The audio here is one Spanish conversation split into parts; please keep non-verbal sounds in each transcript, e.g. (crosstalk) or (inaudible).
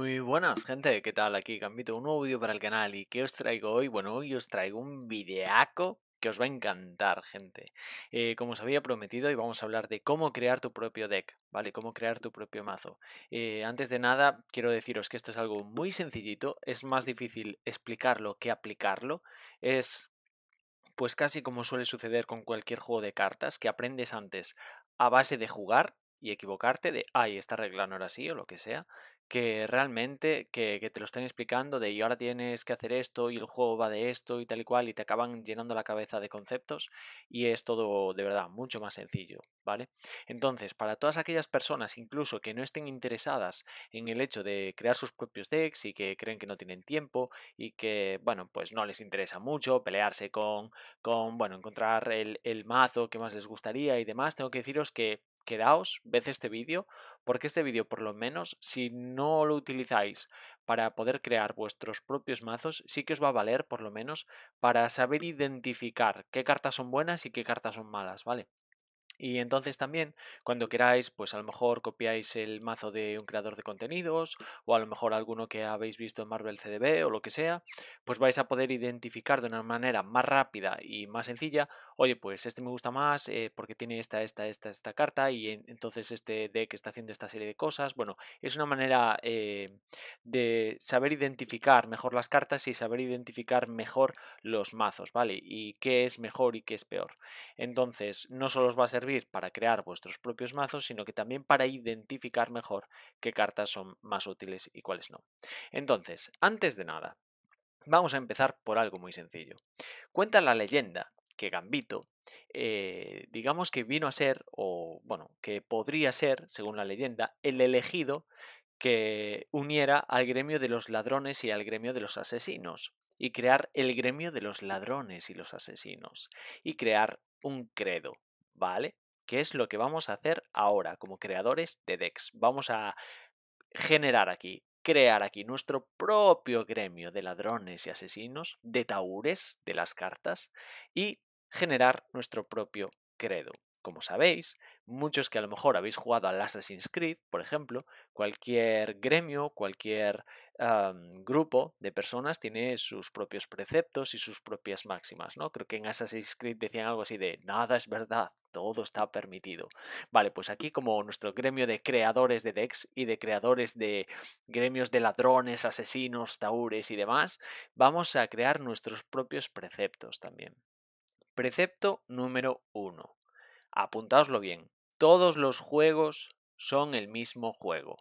Muy buenas gente, ¿qué tal? Aquí Gambito, un nuevo vídeo para el canal y ¿qué os traigo hoy? Bueno, hoy os traigo un videaco que os va a encantar, gente. Eh, como os había prometido, hoy vamos a hablar de cómo crear tu propio deck, ¿vale? Cómo crear tu propio mazo. Eh, antes de nada, quiero deciros que esto es algo muy sencillito, es más difícil explicarlo que aplicarlo, es... Pues casi como suele suceder con cualquier juego de cartas, que aprendes antes a base de jugar y equivocarte de, ay, esta regla no era así o lo que sea, que realmente que, te lo estén explicando de y ahora tienes que hacer esto y el juego va de esto y tal y cual y te acaban llenando la cabeza de conceptos y es todo de verdad mucho más sencillo, ¿vale? Entonces, para todas aquellas personas incluso que no estén interesadas en el hecho de crear sus propios decks y que creen que no tienen tiempo y que, bueno, pues no les interesa mucho pelearse con, con bueno, encontrar el mazo que más les gustaría y demás, tengo que deciros que quedaos, ved este vídeo, porque este vídeo por lo menos, si no lo utilizáis para poder crear vuestros propios mazos, sí que os va a valer por lo menos para saber identificar qué cartas son buenas y qué cartas son malas, ¿vale? Y entonces también, cuando queráis, pues a lo mejor copiáis el mazo de un creador de contenidos o a lo mejor alguno que habéis visto en Marvel CDB o lo que sea, pues vais a poder identificar de una manera más rápida y más sencilla, oye, pues este me gusta más eh, porque tiene esta, esta, esta, esta carta y entonces este deck está haciendo esta serie de cosas. Bueno, es una manera eh, de saber identificar mejor las cartas y saber identificar mejor los mazos, ¿vale? Y qué es mejor y qué es peor. Entonces, no solo os va a servir para crear vuestros propios mazos, sino que también para identificar mejor qué cartas son más útiles y cuáles no. Entonces, antes de nada, vamos a empezar por algo muy sencillo. Cuenta la leyenda que Gambito, eh, digamos que vino a ser, o bueno, que podría ser, según la leyenda, el elegido que uniera al gremio de los ladrones y al gremio de los asesinos, y crear el gremio de los ladrones y los asesinos, y crear un credo, ¿vale? que es lo que vamos a hacer ahora como creadores de DEX. Vamos a generar aquí, crear aquí nuestro propio gremio de ladrones y asesinos, de taures de las cartas y generar nuestro propio credo. Como sabéis, muchos que a lo mejor habéis jugado al Assassin's Creed, por ejemplo, cualquier gremio, cualquier grupo de personas tiene sus propios preceptos y sus propias máximas, ¿no? Creo que en Assassin's Creed decían algo así de nada es verdad, todo está permitido. Vale, pues aquí como nuestro gremio de creadores de Dex y de creadores de gremios de ladrones, asesinos, taures y demás, vamos a crear nuestros propios preceptos también. Precepto número uno Apuntaoslo bien. Todos los juegos son el mismo juego.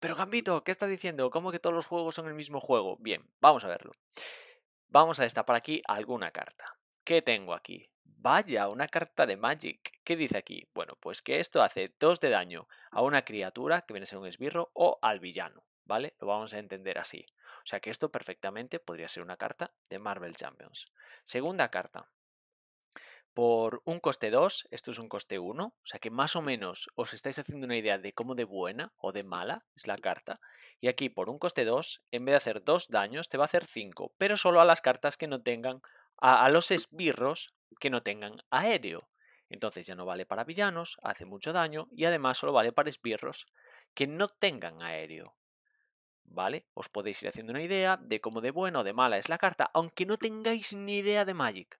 Pero Gambito, ¿qué estás diciendo? ¿Cómo que todos los juegos son el mismo juego? Bien, vamos a verlo. Vamos a destapar aquí alguna carta. ¿Qué tengo aquí? Vaya, una carta de Magic. ¿Qué dice aquí? Bueno, pues que esto hace dos de daño a una criatura, que viene a ser un esbirro, o al villano, ¿vale? Lo vamos a entender así. O sea que esto perfectamente podría ser una carta de Marvel Champions. Segunda carta por un coste 2, esto es un coste 1, o sea que más o menos os estáis haciendo una idea de cómo de buena o de mala es la carta. Y aquí por un coste 2, en vez de hacer 2 daños, te va a hacer 5, pero solo a las cartas que no tengan, a, los esbirros que no tengan aéreo. Entonces ya no vale para villanos, hace mucho daño y además solo vale para esbirros que no tengan aéreo. ¿Vale? Os podéis ir haciendo una idea de cómo de buena o de mala es la carta, aunque no tengáis ni idea de Magic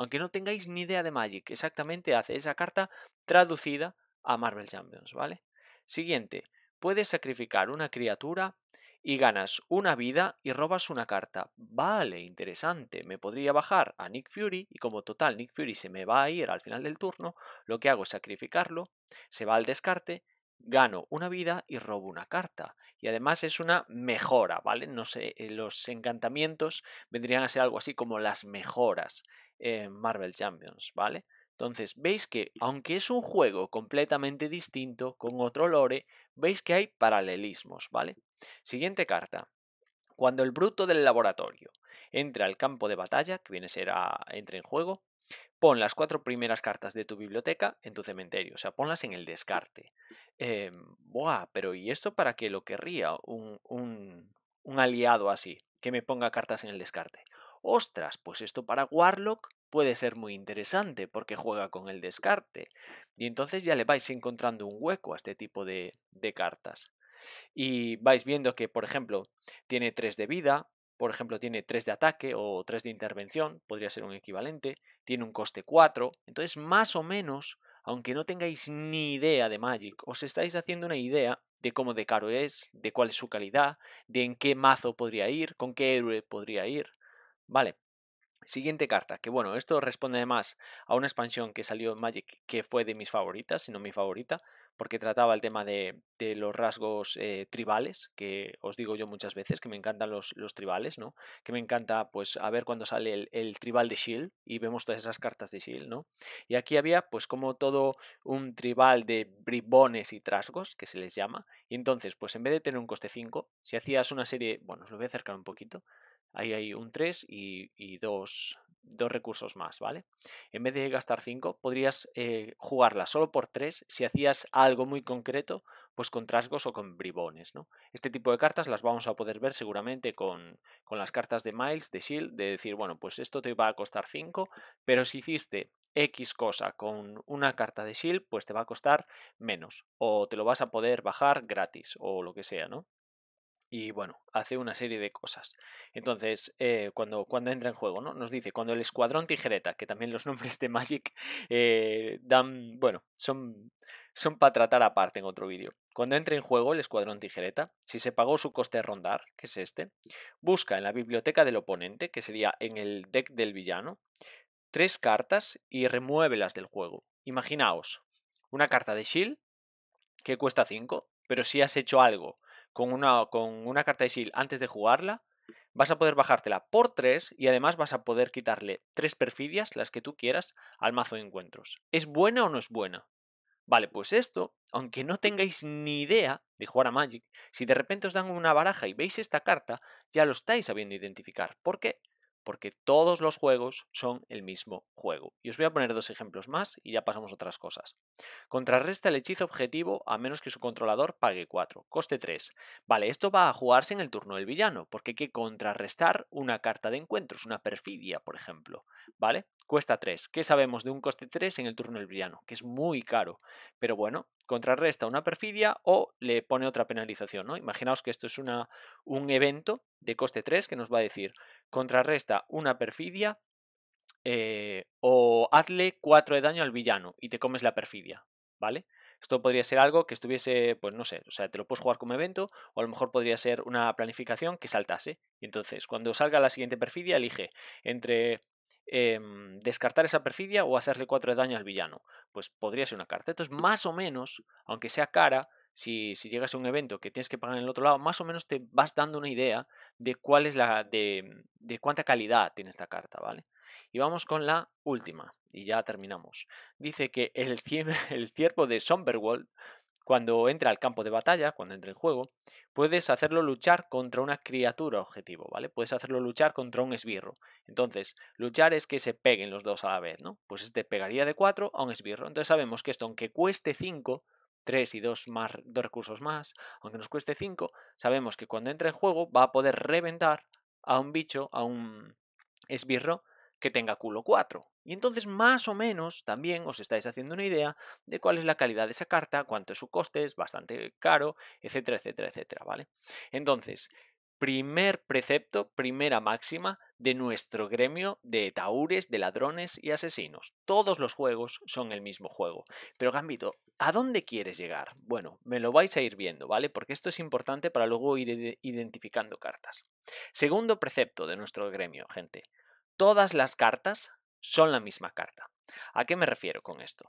aunque no tengáis ni idea de Magic. Exactamente hace esa carta traducida a Marvel Champions, ¿vale? Siguiente, puedes sacrificar una criatura y ganas una vida y robas una carta. Vale, interesante. Me podría bajar a Nick Fury y como total Nick Fury se me va a ir al final del turno, lo que hago es sacrificarlo, se va al descarte gano una vida y robo una carta. Y además es una mejora, ¿vale? No sé, eh, los encantamientos vendrían a ser algo así como las mejoras en Marvel Champions, ¿vale? Entonces, veis que aunque es un juego completamente distinto, con otro lore, veis que hay paralelismos, ¿vale? Siguiente carta. Cuando el bruto del laboratorio entra al campo de batalla, que viene a ser a, entra en juego, Pon las cuatro primeras cartas de tu biblioteca en tu cementerio, o sea, ponlas en el descarte. Em, buah, pero ¿y esto para qué lo querría un, un, un aliado así, que me ponga cartas en el descarte? Ostras, pues esto para Warlock puede ser muy interesante porque juega con el descarte. Y entonces ya le vais encontrando un hueco a este tipo de, de cartas. Y vais viendo que, por ejemplo, tiene tres de vida, por ejemplo, tiene 3 de ataque o 3 de intervención, podría ser un equivalente, tiene un coste 4, entonces más o menos, aunque no tengáis ni idea de Magic, os estáis haciendo una idea de cómo de caro es, de cuál es su calidad, de en qué mazo podría ir, con qué héroe podría ir, ¿vale? Siguiente carta, que bueno, esto responde además a una expansión que salió en Magic que fue de mis favoritas, si no mi favorita, porque trataba el tema de, los rasgos eh, tribales, que os digo yo muchas veces que me encantan los, tribales, ¿no? Que me encanta, pues, a ver cuando sale el, tribal de Shield y vemos todas esas cartas de Shield, ¿no? Y aquí había, pues, como todo un tribal de bribones y trasgos, que se les llama, y entonces, pues, en vez de tener un coste 5, si hacías una serie, bueno, os lo voy a acercar un poquito, ahí hay un 3 y, y dos, dos recursos más, ¿vale? En vez de gastar 5, podrías eh, jugarla solo por 3 si hacías algo muy concreto, pues con trasgos o con bribones, ¿no? Este tipo de cartas las vamos a poder ver seguramente con, con las cartas de Miles, de Shield, de decir, bueno, pues esto te va a costar 5, pero si hiciste X cosa con una carta de Shield, pues te va a costar menos, o te lo vas a poder bajar gratis, o lo que sea, ¿no? y bueno, hace una serie de cosas. Entonces, eh, cuando, cuando entra en juego, ¿no? Nos dice, cuando el escuadrón tijereta, que también los (laughs) nombres de Magic eh, dan, bueno, son, son para tratar aparte en otro vídeo. Cuando entra en juego el escuadrón tijereta, si se pagó su coste de rondar, que es este, busca en la biblioteca del oponente, que sería en el deck del villano, tres cartas y remuévelas del juego. Imaginaos, una carta de shield que cuesta 5, pero si has hecho algo con una, con una carta de Seal antes de jugarla, vas a poder bajártela por 3 y además vas a poder quitarle 3 perfidias, las que tú quieras, al mazo de encuentros. ¿Es buena o no es buena? Vale, pues esto, aunque no tengáis ni idea de jugar a Magic, si de repente os dan una baraja y veis esta carta, ya lo estáis sabiendo identificar. ¿Por qué? porque todos los juegos son el mismo juego. Y os voy a poner dos ejemplos más y ya pasamos a otras cosas. Contrarresta el hechizo objetivo a menos que su controlador pague 4, coste 3. Vale, esto va a jugarse en el turno del villano, porque hay que contrarrestar una carta de encuentros, una perfidia, por ejemplo, ¿vale? cuesta 3. ¿Qué sabemos de un coste 3 en el turno del villano? Que es muy caro. Pero bueno, contrarresta una perfidia o le pone otra penalización. ¿no? Imaginaos que esto es una, un evento de coste 3 que nos va a decir contrarresta una perfidia eh, o hazle 4 de daño al villano y te comes la perfidia. ¿Vale? Esto podría ser algo que estuviese, pues no sé, o sea, te lo puedes jugar como evento, o a lo mejor podría ser una planificación que saltase. Y entonces, cuando salga la siguiente perfidia, elige entre Em, descartar esa perfidia o hacerle 4 de daño al villano. Pues podría ser una carta. Entonces, más o menos, aunque sea cara, si, si, llegas a un evento que tienes que pagar en el otro lado, más o menos te vas dando una idea de cuál es la. de, de cuánta calidad tiene esta carta, ¿vale? Y vamos con la última, y ya terminamos. Dice que el, (laughs) el ciervo de Somberwald cuando entra al campo de batalla, cuando entra en juego, puedes hacerlo luchar contra una criatura objetivo, ¿vale? Puedes hacerlo luchar contra un esbirro. Entonces, luchar es que se peguen los dos a la vez, ¿no? Pues este pegaría de 4 a un esbirro. Entonces sabemos que esto, aunque cueste 5, 3 y 2, más, 2 recursos más, aunque nos cueste 5, sabemos que cuando entra en juego va a poder reventar a un bicho, a un esbirro que tenga culo 4. Y entonces más o menos también os estáis haciendo una idea de cuál es la calidad de esa carta, cuánto es su coste, es bastante caro, etcétera, etcétera, etcétera, ¿vale? Entonces, primer precepto, primera máxima de nuestro gremio de Taúres, de ladrones y asesinos. Todos los juegos son el mismo juego. Pero Gambito, ¿a dónde quieres llegar? Bueno, me lo vais a ir viendo, ¿vale? Porque esto es importante para luego ir identificando cartas. Segundo precepto de nuestro gremio, gente todas las cartas son la misma carta. ¿A qué me refiero con esto?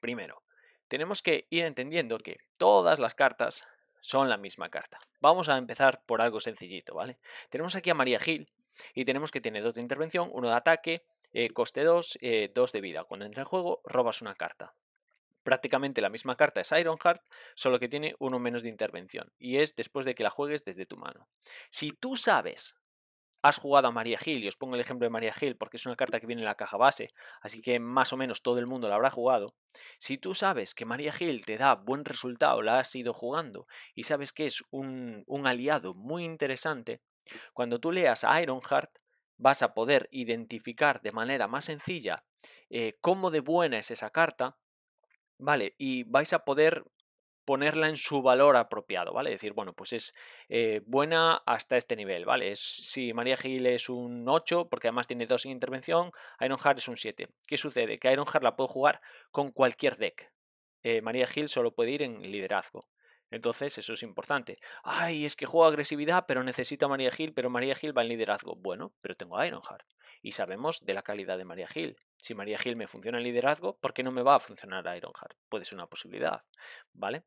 Primero, tenemos que ir entendiendo que todas las cartas son la misma carta. Vamos a empezar por algo sencillito, ¿vale? Tenemos aquí a María Gil y tenemos que tiene dos de intervención, uno de ataque, eh, coste 2, eh, dos de vida. Cuando entra en juego, robas una carta prácticamente la misma carta es Ironheart, solo que tiene uno menos de intervención, y es después de que la juegues desde tu mano. Si tú sabes has jugado a María Gil, y os pongo el ejemplo de María Gil porque es una carta que viene en la caja base, así que más o menos todo el mundo la habrá jugado, si tú sabes que María Gil te da buen resultado, la has ido jugando y sabes que es un, aliado muy interesante, cuando tú leas a Ironheart vas a poder identificar de manera más sencilla eh, cómo de buena es esa carta, ¿vale? Y vais a poder ponerla en su valor apropiado, ¿vale? Decir, bueno, pues es eh, buena hasta este nivel, ¿vale? Es, si María Gil es un 8, porque además tiene 2 en intervención, Ironheart es un 7. ¿Qué sucede? Que Ironheart la puedo jugar con cualquier deck. Eh, María Gil solo puede ir en liderazgo. Entonces, eso es importante. Ay, es que juego agresividad, pero necesito a María Gil, pero María Gil va en liderazgo. Bueno, pero tengo a Ironheart. Y sabemos de la calidad de María Gil. Si María Gil me funciona en liderazgo, ¿por qué no me va a funcionar a Ironheart? Puede ser una posibilidad, ¿vale?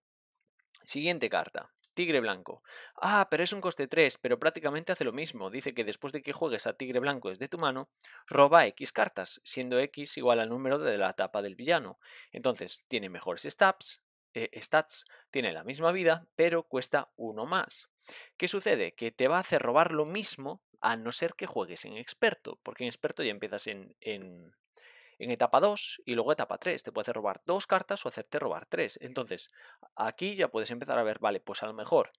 Siguiente carta. Tigre blanco. Ah, pero es un coste 3, pero prácticamente hace lo mismo. Dice que después de que juegues a tigre blanco desde tu mano, roba X cartas, siendo X igual al número de la tapa del villano. Entonces, tiene mejores stats, eh, stats, tiene la misma vida, pero cuesta uno más. ¿Qué sucede? Que te va a hacer robar lo mismo a no ser que juegues en experto, porque en experto ya empiezas en, en, en etapa 2 y luego etapa 3. Te puede hacer robar dos cartas o hacerte robar tres. Entonces, aquí ya puedes empezar a ver, vale, pues a lo mejor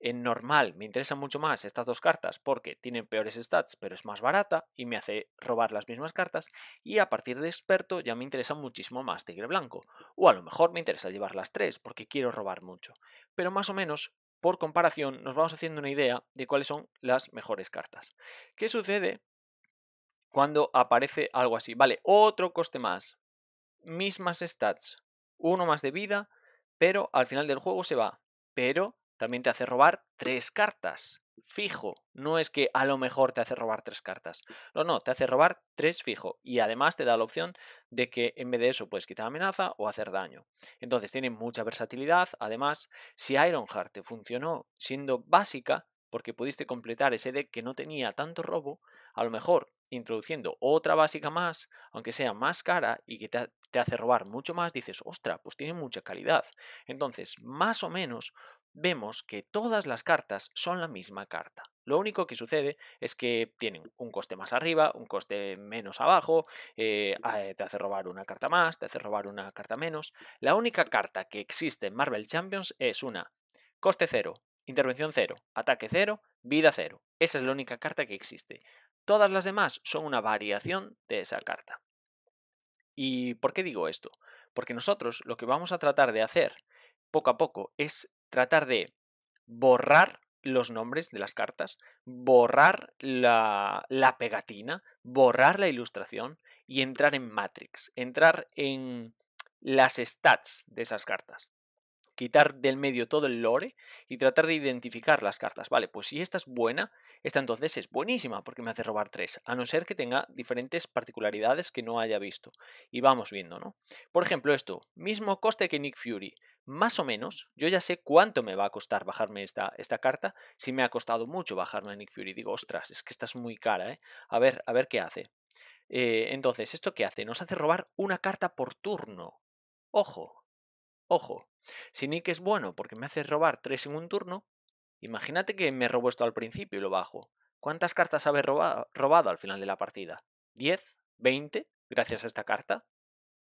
en normal me interesan mucho más estas dos cartas porque tienen peores stats, pero es más barata y me hace robar las mismas cartas. Y a partir de experto ya me interesa muchísimo más Tigre Blanco. O a lo mejor me interesa llevar las tres porque quiero robar mucho. Pero más o menos, por comparación, nos vamos haciendo una idea de cuáles son las mejores cartas. ¿Qué sucede cuando aparece algo así. Vale, otro coste más. Mismas stats. Uno más de vida, pero al final del juego se va. Pero también te hace robar tres cartas. Fijo. No es que a lo mejor te hace robar tres cartas. No, no, te hace robar tres fijo. Y además te da la opción de que en vez de eso puedes quitar amenaza o hacer daño. Entonces tiene mucha versatilidad. Además, si Ironheart te funcionó siendo básica, porque pudiste completar ese deck que no tenía tanto robo, a lo mejor introduciendo otra básica más, aunque sea más cara y que te, hace robar mucho más, dices, ostra, pues tiene mucha calidad. Entonces, más o menos, vemos que todas las cartas son la misma carta. Lo único que sucede es que tienen un coste más arriba, un coste menos abajo, eh, eh, te hace robar una carta más, te hace robar una carta menos. La única carta que existe en Marvel Champions es una coste cero, intervención cero, ataque cero, vida cero. Esa es la única carta que existe. Todas las demás son una variación de esa carta. ¿Y por qué digo esto? Porque nosotros lo que vamos a tratar de hacer poco a poco es tratar de borrar los nombres de las cartas, borrar la, pegatina, borrar la ilustración y entrar en Matrix, entrar en las stats de esas cartas quitar del medio todo el lore y tratar de identificar las cartas. Vale, pues si esta es buena, esta entonces es buenísima porque me hace robar 3, a no ser que tenga diferentes particularidades que no haya visto. Y vamos viendo, ¿no? Por ejemplo, esto, mismo coste que Nick Fury, más o menos, yo ya sé cuánto me va a costar bajarme esta, esta carta, si me ha costado mucho bajarme a Nick Fury. Digo, ostras, es que esta es muy cara, ¿eh? A ver, a ver qué hace. Eh, entonces, ¿esto qué hace? Nos hace robar una carta por turno. Ojo, ojo. Si Nick es bueno porque me hace robar 3 en un turno, Imagínate que me robo esto al principio y lo bajo. ¿Cuántas cartas habéis robado, al final de la partida? ¿10? ¿20? Gracias a esta carta.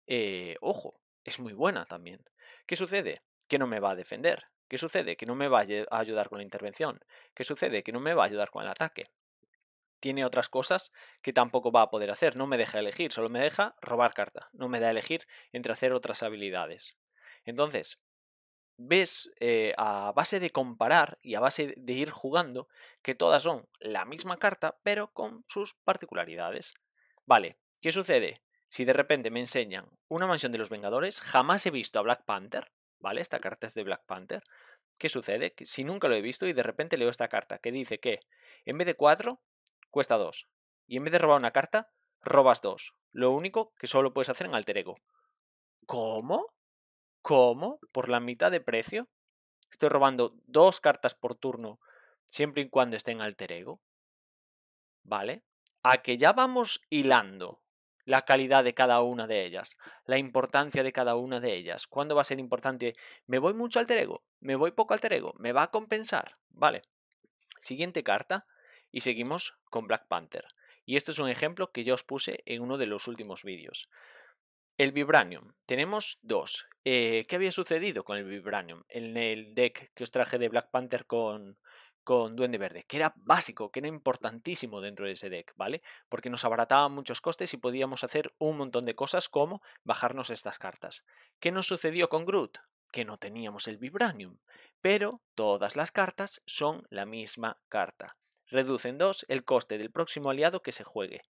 Eh, ojo, es muy buena también. ¿Qué sucede? Que no me va a defender. ¿Qué sucede? Que no me va a ayudar con la intervención. ¿Qué sucede? Que no me va a ayudar con el ataque. Tiene otras cosas que tampoco va a poder hacer. No me deja elegir, solo me deja robar carta. No me da elegir entre hacer otras habilidades. Entonces, ves eh, a base de comparar y a base de ir jugando que todas son la misma carta pero con sus particularidades. Vale, ¿qué sucede? Si de repente me enseñan una mansión de los Vengadores, jamás he visto a Black Panther, ¿vale? Esta carta es de Black Panther. ¿Qué sucede? si nunca lo he visto y de repente leo esta carta que dice que en vez de 4 cuesta 2 y en vez de robar una carta robas 2. Lo único que solo puedes hacer en alter ego. ¿Cómo? ¿Cómo? ¿Por la mitad de precio? Estoy robando dos cartas por turno siempre y cuando estén en alter ego. ¿Vale? A que ya vamos hilando la calidad de cada una de ellas, la importancia de cada una de ellas, cuándo va a ser importante, me voy mucho alter ego, me voy poco alter ego, me va a compensar, vale. Siguiente carta y seguimos con Black Panther. Y esto es un ejemplo que yo os puse en uno de los últimos vídeos. El Vibranium. Tenemos dos. Eh, ¿Qué había sucedido con el Vibranium en el deck que os traje de Black Panther con, con Duende Verde, que era básico, que era importantísimo dentro de ese deck, ¿vale? Porque nos abarataba muchos costes y podíamos hacer un montón de cosas como bajarnos estas cartas. ¿Qué nos sucedió con Groot? Que no teníamos el Vibranium, pero todas las cartas son la misma carta. Reducen dos el coste del próximo aliado que se juegue.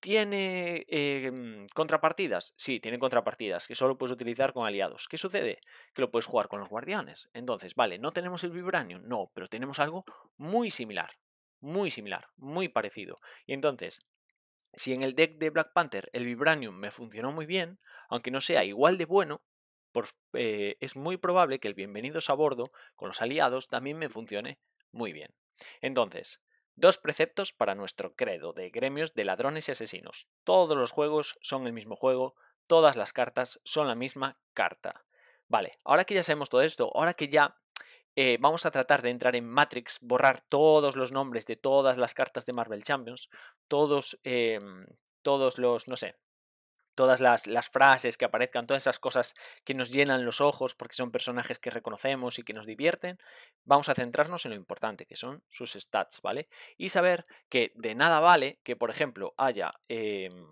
¿Tiene em, contrapartidas? Sí, tiene contrapartidas, que solo puedes utilizar con aliados. ¿Qué sucede? Que lo puedes jugar con los guardianes. Entonces, vale, no tenemos el Vibranium, no, pero tenemos algo muy similar, muy similar, muy parecido. Y entonces, si en el deck de Black Panther el Vibranium me funcionó muy bien, aunque no sea igual de bueno, por, eh, es muy probable que el Bienvenidos a Bordo con los aliados también me funcione muy bien. Entonces, Dos preceptos para nuestro credo de gremios de ladrones y asesinos. Todos los juegos son el mismo juego, todas las cartas son la misma carta. Vale, ahora que ya sabemos todo esto, ahora que ya eh, vamos a tratar de entrar en Matrix, borrar todos los nombres de todas las cartas de Marvel Champions, todos, em, todos los, no sé, todas las, frases que aparezcan, todas esas cosas que nos llenan los ojos porque son personajes que reconocemos y que nos divierten, vamos a centrarnos en lo importante, que son sus stats, ¿vale? Y saber que de nada vale que, por ejemplo, haya... Em,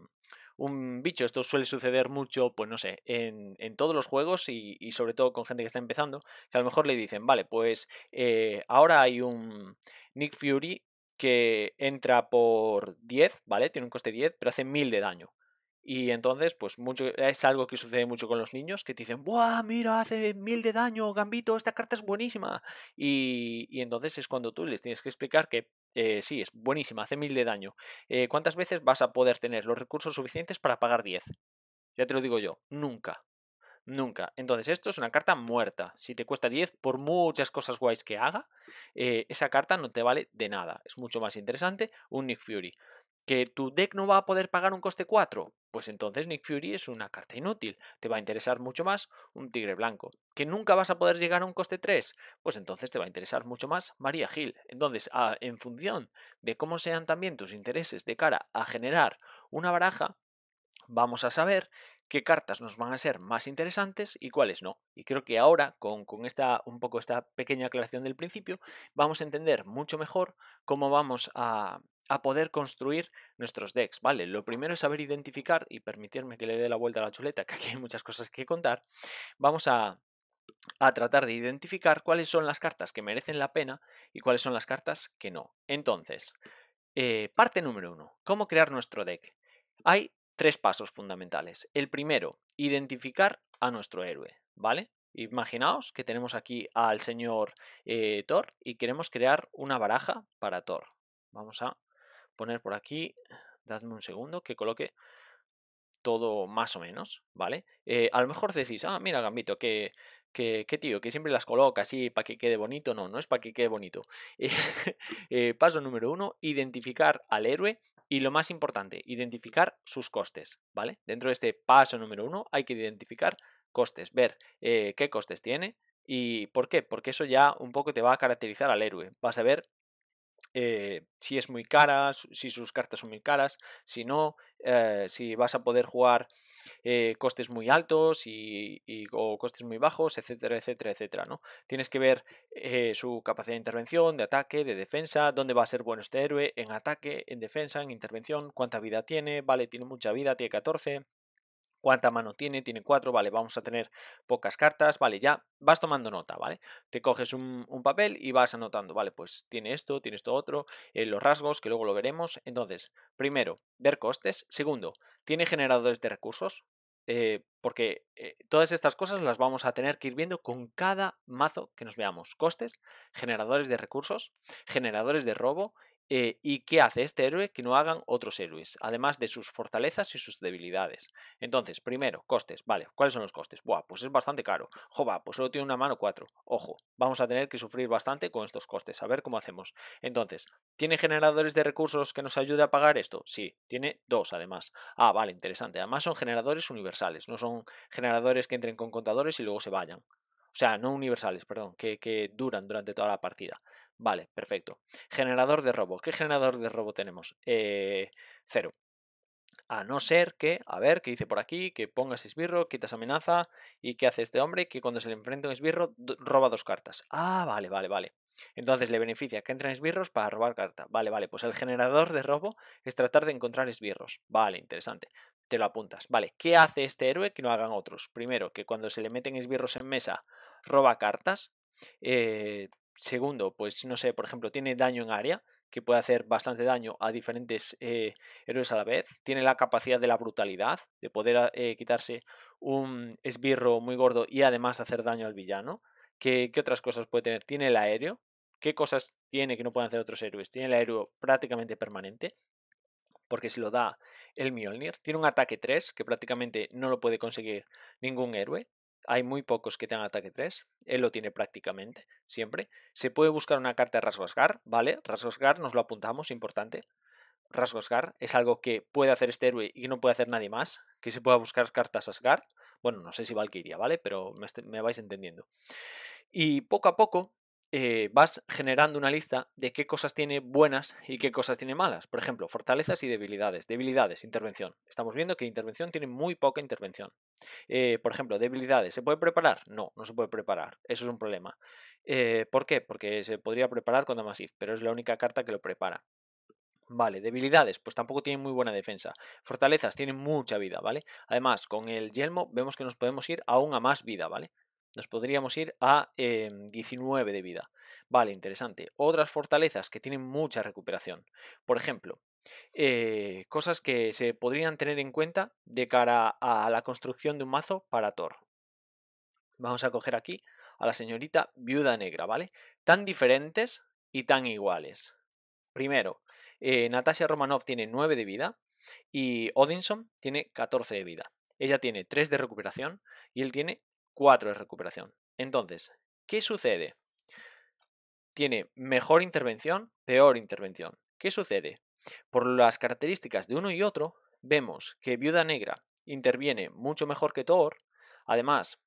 un bicho. Esto suele suceder mucho, pues no sé, en, todos los juegos y, sobre todo con gente que está empezando, que a lo mejor le dicen, vale, pues eh, ahora hay un Nick Fury que entra por 10, ¿vale? Tiene un coste 10, pero hace 1000 de daño. Y entonces, pues mucho, es algo que sucede mucho con los niños, que te dicen, ¡buah, mira, hace mil de daño, Gambito, esta carta es buenísima! Y, entonces es cuando tú les tienes que explicar que eh, sí, es buenísima, hace mil de daño. Eh, ¿Cuántas veces vas a poder tener los recursos suficientes para pagar 10? Ya te lo digo yo, nunca. Nunca. Entonces, esto es una carta muerta. Si te cuesta 10, por muchas cosas guays que haga, eh, esa carta no te vale de nada. Es mucho más interesante un Nick Fury. ¿Que tu deck no va a poder pagar un coste 4? Pues entonces Nick Fury es una carta inútil. Te va a interesar mucho más un tigre blanco. ¿Que nunca vas a poder llegar a un coste 3? Pues entonces te va a interesar mucho más María Gil. Entonces, ah, en función de cómo sean también tus intereses de cara a generar una baraja, vamos a saber qué cartas nos van a ser más interesantes y cuáles no. Y creo que ahora, con, con, esta, un poco esta pequeña aclaración del principio, vamos a entender mucho mejor cómo vamos a, a poder construir nuestros decks, ¿vale? Lo primero es saber identificar y permitirme que le dé la vuelta a la chuleta, (laughs) que aquí hay muchas cosas que contar. Vamos a, tratar de identificar cuáles son las cartas que merecen la pena y cuáles son las cartas que no. Entonces, eh, parte número uno, ¿cómo crear nuestro deck? Hay tres pasos fundamentales. El primero, identificar a nuestro héroe, ¿vale? Imaginaos que tenemos aquí al señor eh, Thor y queremos crear una baraja para Thor. Vamos a poner por aquí, dadme un segundo, que coloque todo más o menos, ¿vale? Eh, a lo mejor decís, ah, mira Gambito, que, que, tío, que siempre las coloca así para que quede bonito. No, no es para que quede bonito. (laughs) Eh, eh, paso número uno, identificar al héroe y lo más importante, identificar sus costes, ¿vale? Dentro de este paso número uno hay que identificar costes, ver qué costes tiene, ¿Y por qué? Porque eso ya un poco te va a caracterizar al héroe. Vas a ver eh, si es muy cara, si sus cartas son muy caras, si no, eh, si vas a poder jugar eh, costes muy altos y, o costes muy bajos, etcétera, etcétera, etcétera. ¿no? Tienes que ver su capacidad de intervención, de ataque, de defensa, dónde va a ser bueno este héroe, en ataque, en defensa, en intervención, cuánta vida tiene, vale, tiene mucha vida, tiene 14, cuánta mano tiene, tiene cuatro, vale, vamos a tener pocas cartas, vale, ya vas tomando nota, ¿vale? Te coges un, papel y vas anotando, vale, pues tiene esto, tiene esto otro, eh, los rasgos, que luego lo veremos. Entonces, primero, ver costes. Segundo, tiene generadores de recursos, eh, porque eh, todas estas cosas las vamos a tener que ir viendo con cada mazo que nos veamos. Costes, generadores de recursos, generadores de robo eh, ¿Y qué hace este héroe que no hagan otros héroes? Además de sus fortalezas y sus debilidades. Entonces, primero, costes. Vale, ¿cuáles son los costes? Buah, pues es bastante caro. Joba, pues solo tiene una mano 4. Ojo, vamos a tener que sufrir bastante con estos costes. A ver cómo hacemos. Entonces, ¿tiene generadores de recursos que nos ayude a pagar esto? Sí, tiene dos además. Ah, vale, interesante. Además son generadores universales, no son generadores que entren con contadores y luego se vayan. O sea, no universales, perdón, que duran durante toda la partida. Vale, perfecto. Generador de robo. ¿Qué generador de robo tenemos? Eh, cero. A no ser que, a ver, ¿qué dice por aquí, que pongas esbirro, quitas amenaza y qué hace este hombre que cuando se le enfrenta un esbirro roba dos cartas. Ah, vale, vale, vale. Entonces le beneficia que entren esbirros para robar carta. Vale, vale, pues el generador de robo es tratar de encontrar esbirros. Vale, interesante. Te lo apuntas. Vale, ¿qué hace este héroe que no hagan otros? Primero, que cuando se le meten esbirros en mesa roba cartas. Eh, Segundo, pues no sé, por ejemplo, tiene daño en área, que puede hacer bastante daño a diferentes eh, héroes a la vez. Tiene la capacidad de la brutalidad, de poder ah, eh, quitarse un esbirro muy gordo y además hacer daño al villano. ¿Qué, ¿Qué, otras cosas puede tener? Tiene el aéreo. ¿Qué cosas tiene que no pueden hacer otros héroes? Tiene el aéreo prácticamente permanente, porque si lo da el Mjolnir. Tiene un ataque 3 que prácticamente no lo puede conseguir ningún héroe. Hay muy pocos que tengan ataque 3. Él lo tiene prácticamente, siempre. Se puede buscar una carta de Rasgosgar, ¿vale? Rasgosgar nos lo apuntamos, importante. Rasgosgar es algo que puede hacer este héroe y no puede hacer nadie más. Que se pueda buscar cartas Asgard. Bueno, no sé si Valkyria, ¿vale? Pero me vais entendiendo. Y poco a poco eh, vas generando una lista de qué cosas tiene buenas y qué cosas tiene malas. Por ejemplo, fortalezas y debilidades. Debilidades, intervención. Estamos viendo que intervención tiene muy poca intervención. Eh, por ejemplo, debilidades. ¿Se puede preparar? No, no se puede preparar. Eso es un problema. Eh, ¿Por qué? Porque se podría preparar con Damasif, pero es la única carta que lo prepara. Vale, debilidades, pues tampoco tiene muy buena defensa. Fortalezas, tiene mucha vida, ¿vale? Además, con el yelmo vemos que nos podemos ir aún a más vida, ¿vale? nos podríamos ir a 19 em, de vida. Vale, interesante. Otras fortalezas que tienen mucha recuperación. Por ejemplo, eh, cosas que se podrían tener en cuenta de cara a la construcción de un mazo para Thor. Vamos a coger aquí a la señorita viuda negra, ¿vale? Tan diferentes y tan iguales. Primero, eh, Natasha Romanov tiene 9 de vida y Odinson tiene 14 de vida. Ella tiene 3 de recuperación y él tiene 4 de recuperación. Entonces, ¿qué sucede? Tiene mejor intervención, peor intervención. ¿Qué sucede? Por las características de uno y otro, vemos que Viuda Negra interviene mucho mejor que Thor. Además,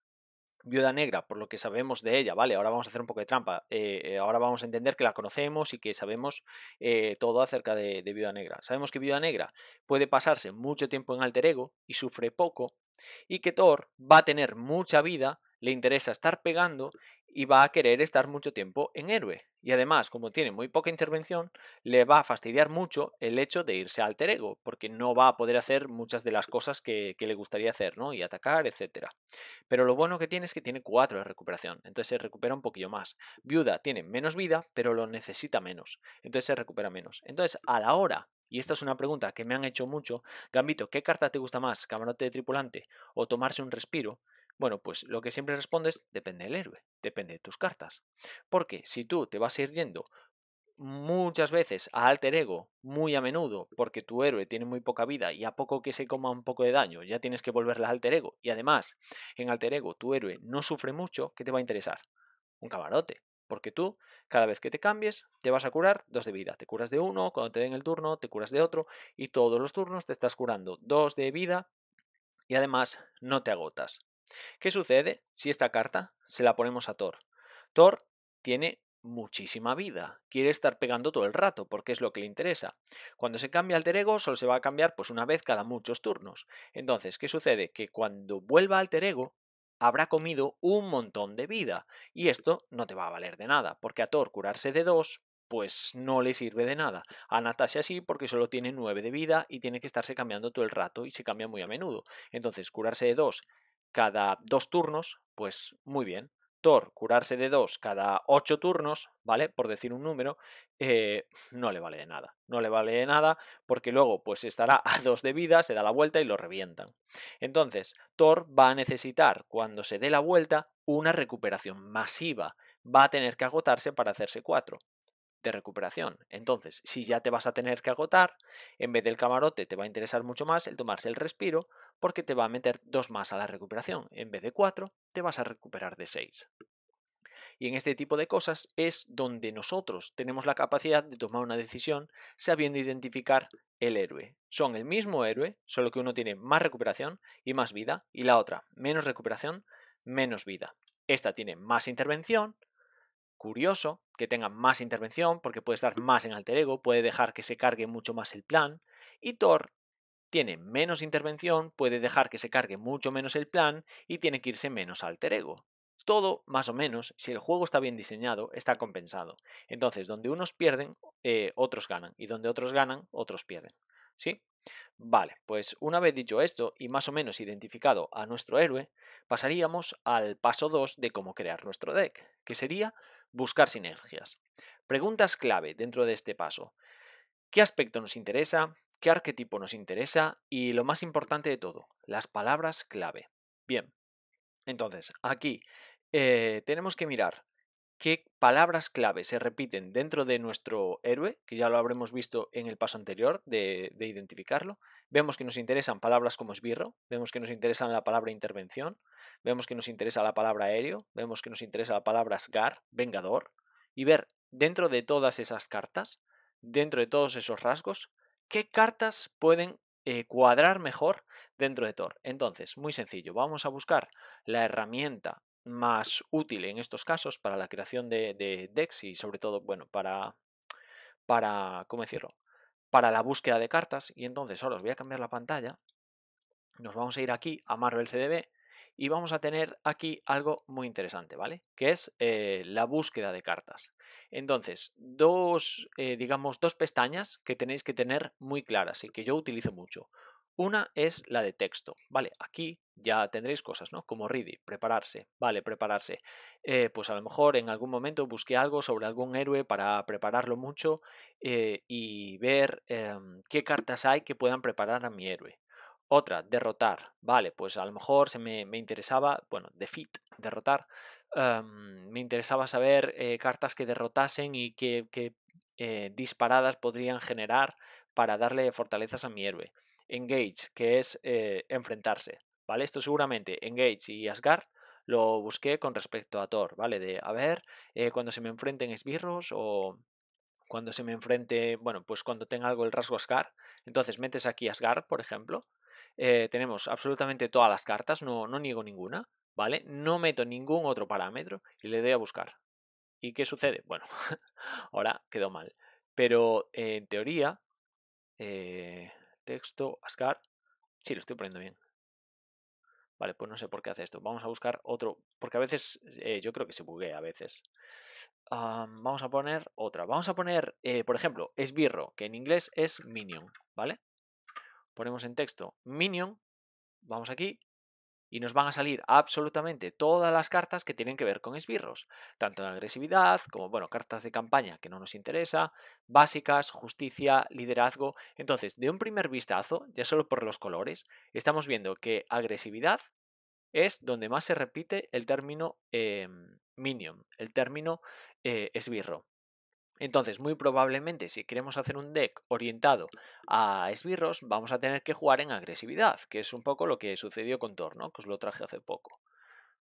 Viuda Negra, por lo que sabemos de ella, vale, ahora vamos a hacer un poco de trampa, eh, eh, ahora vamos a entender que la conocemos y que sabemos eh, todo acerca de, de, Viuda Negra. Sabemos que Viuda Negra puede pasarse mucho tiempo en alter ego y sufre poco, y que Thor va a tener mucha vida le interesa estar pegando y va a querer estar mucho tiempo en héroe. Y además, como tiene muy poca intervención, le va a fastidiar mucho el hecho de irse a alter ego, porque no va a poder hacer muchas de las cosas que, que le gustaría hacer, ¿no? Y atacar, etc. Pero lo bueno que tiene es que tiene 4 de recuperación, entonces se recupera un poquillo más. Viuda tiene menos vida, pero lo necesita menos, entonces se recupera menos. Entonces, a la hora y esta es una pregunta que me han hecho mucho, Gambito, ¿qué carta te gusta más, camarote de tripulante o tomarse un respiro? Bueno, pues lo que siempre respondes depende del héroe, depende de tus cartas. Porque si tú te vas a ir yendo muchas veces a alter ego, muy a menudo, porque tu héroe tiene muy poca vida y a poco que se coma un poco de daño ya tienes que volverla a alter ego. Y además, en alter ego tu héroe no sufre mucho, ¿qué te va a interesar? Un camarote. Porque tú, cada vez que te cambies, te vas a curar dos de vida. Te curas de uno, cuando te den el turno, te curas de otro, y todos los turnos te estás curando dos de vida y además no te agotas. ¿Qué sucede si esta carta se la ponemos a Thor? Thor tiene muchísima vida, quiere estar pegando todo el rato porque es lo que le interesa. Cuando se cambia al Terego, solo se va a cambiar pues una vez cada muchos turnos. Entonces, ¿qué sucede? Que cuando vuelva al Terego, habrá comido un montón de vida y esto no te va a valer de nada porque a Thor curarse de dos pues no le sirve de nada. A Natasha sí, porque solo tiene 9 de vida y tiene que estarse cambiando todo el rato y se cambia muy a menudo. Entonces, curarse de dos cada dos turnos, pues muy bien. Thor curarse de dos cada ocho turnos, ¿vale? Por decir un número, eh, no le vale de nada. No le vale de nada porque luego pues estará (laughs) a dos de vida, se da la vuelta y lo revientan. Entonces, Thor va a necesitar cuando se dé la vuelta una recuperación masiva. Va a tener que agotarse para hacerse cuatro de recuperación. Entonces, si ya te vas a tener que agotar, en vez del camarote te va a interesar mucho más el tomarse el respiro porque te va a meter dos más a la recuperación. En vez de cuatro, te vas a recuperar de seis. Y en este tipo de cosas es donde nosotros tenemos la capacidad de tomar una decisión sabiendo identificar el héroe. Son el mismo héroe, solo que uno tiene más recuperación y más vida, y la otra menos recuperación, menos vida. Esta tiene más intervención, curioso que tenga más intervención porque puede estar más en alter ego, puede dejar que se cargue mucho más el plan, y Thor tiene menos intervención, puede dejar que se cargue mucho menos el plan y tiene que irse menos alter ego. Todo, más o menos, si el juego está bien diseñado, está compensado. Entonces, donde unos pierden, eh, otros ganan. Y donde otros ganan, otros pierden. ¿Sí? Vale, pues una vez dicho esto y más o menos identificado a nuestro héroe, pasaríamos al paso 2 de cómo crear nuestro deck, que sería buscar sinergias. Preguntas clave dentro de este paso. ¿Qué aspecto nos interesa? qué arquetipo nos interesa y lo más importante de todo, las palabras clave. Bien, entonces aquí eh, tenemos que mirar qué palabras clave se repiten dentro de nuestro héroe, que ya lo habremos visto en el paso anterior de, identificarlo. Vemos que nos interesan palabras como esbirro, vemos que nos interesa la palabra intervención, vemos que nos interesa la palabra aéreo, vemos que nos interesa la palabra asgar, vengador, y ver dentro de todas esas cartas, dentro de todos esos rasgos, ¿Qué cartas pueden eh, cuadrar mejor dentro de Tor? Entonces, muy sencillo, vamos a buscar la herramienta más útil en estos casos para la creación de, de decks y sobre todo, bueno, para, para, ¿cómo decirlo? Para la búsqueda de cartas y entonces ahora os voy a cambiar la pantalla. Nos vamos a ir aquí a Marvel CDB y vamos a tener aquí algo muy interesante, ¿vale? Que es eh, la búsqueda de cartas. Entonces, dos, eh, digamos, dos pestañas que tenéis que tener muy claras y que yo utilizo mucho. Una es la de texto, ¿vale? Aquí ya tendréis cosas, ¿no? Como ready, prepararse, ¿vale? Prepararse. Eh, pues a lo mejor en algún momento busqué algo sobre algún héroe para prepararlo mucho y ver em, qué cartas hay que puedan preparar a mi héroe. Otra, derrotar. Vale, pues a lo mejor se me, interesaba, bueno, defeat, derrotar. Em, me interesaba saber eh, cartas que derrotasen y qué, eh, disparadas podrían generar para darle fortalezas a mi héroe. Engage, que es eh, enfrentarse. ¿Vale? Esto seguramente, Engage y Asgard, lo busqué con respecto a Thor, ¿vale? De, a ver, cuando se me enfrenten esbirros o cuando se me enfrente, bueno, pues cuando tenga algo el rasgo Asgard, entonces metes aquí Asgard, por ejemplo, eh, tenemos absolutamente todas las cartas, no, no niego ninguna, ¿vale? No meto ningún otro parámetro y le doy a buscar. ¿Y qué sucede? Bueno, (laughs) ahora quedó mal. Pero en teoría, eh, texto, ascar, si lo estoy poniendo bien. Vale, pues no sé por qué hace esto. Vamos a buscar otro, porque a veces, eh, yo creo que se buguea a veces. Ah, vamos a poner otra. Vamos a poner, por ejemplo, esbirro, que en inglés es minion, ¿vale? ponemos en texto Minion, vamos aquí, y nos van a salir absolutamente todas las cartas que tienen que ver con esbirros, tanto en agresividad como, bueno, cartas de campaña que no nos interesa, básicas, justicia, liderazgo. Entonces, de un primer vistazo, ya solo por los colores, estamos viendo que agresividad es donde más se repite el término em, minion, el término eh, esbirro. Entonces, muy probablemente, si queremos hacer un deck orientado a esbirros, vamos a tener que jugar en agresividad, que es un poco lo que sucedió con Thor, ¿no? que os lo traje hace poco.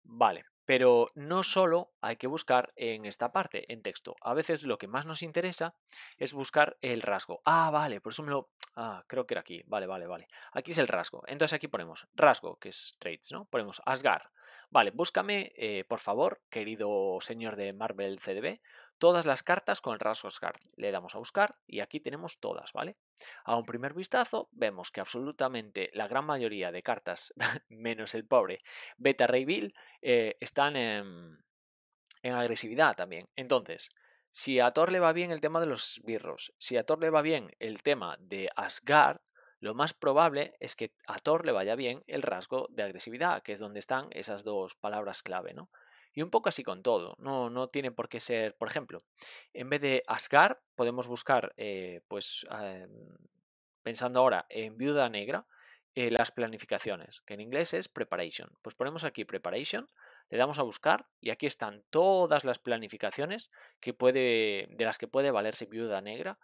Vale, pero no solo hay que buscar en esta parte, en texto. A veces lo que más nos interesa es buscar el rasgo. Ah, vale, por eso me lo... Ah, creo que era aquí. Vale, vale, vale. Aquí es el rasgo. Entonces aquí ponemos rasgo, que es traits, ¿no? Ponemos Asgar. Vale, búscame, eh, por favor, querido señor de Marvel CDB, todas las cartas con el rasgo Asgard Le damos a buscar y aquí tenemos todas, ¿vale? A un primer vistazo vemos que absolutamente la gran mayoría de cartas, (laughs) menos el pobre Beta Ray Bill, eh, están en, en agresividad también. Entonces, si a Thor le va bien el tema de los birros si a Thor le va bien el tema de Asgard, lo más probable es que a Thor le vaya bien el rasgo de agresividad, que es donde están esas dos palabras clave, ¿no? Y un poco así con todo, no, no tiene por qué ser, por ejemplo, en vez de Asgard podemos buscar, eh, pues ah, pensando ahora en Viuda Negra, eh, las planificaciones, que en inglés es preparation. Pues ponemos aquí preparation, le damos a buscar y aquí están todas las planificaciones que puede, de las que puede valerse Viuda Negra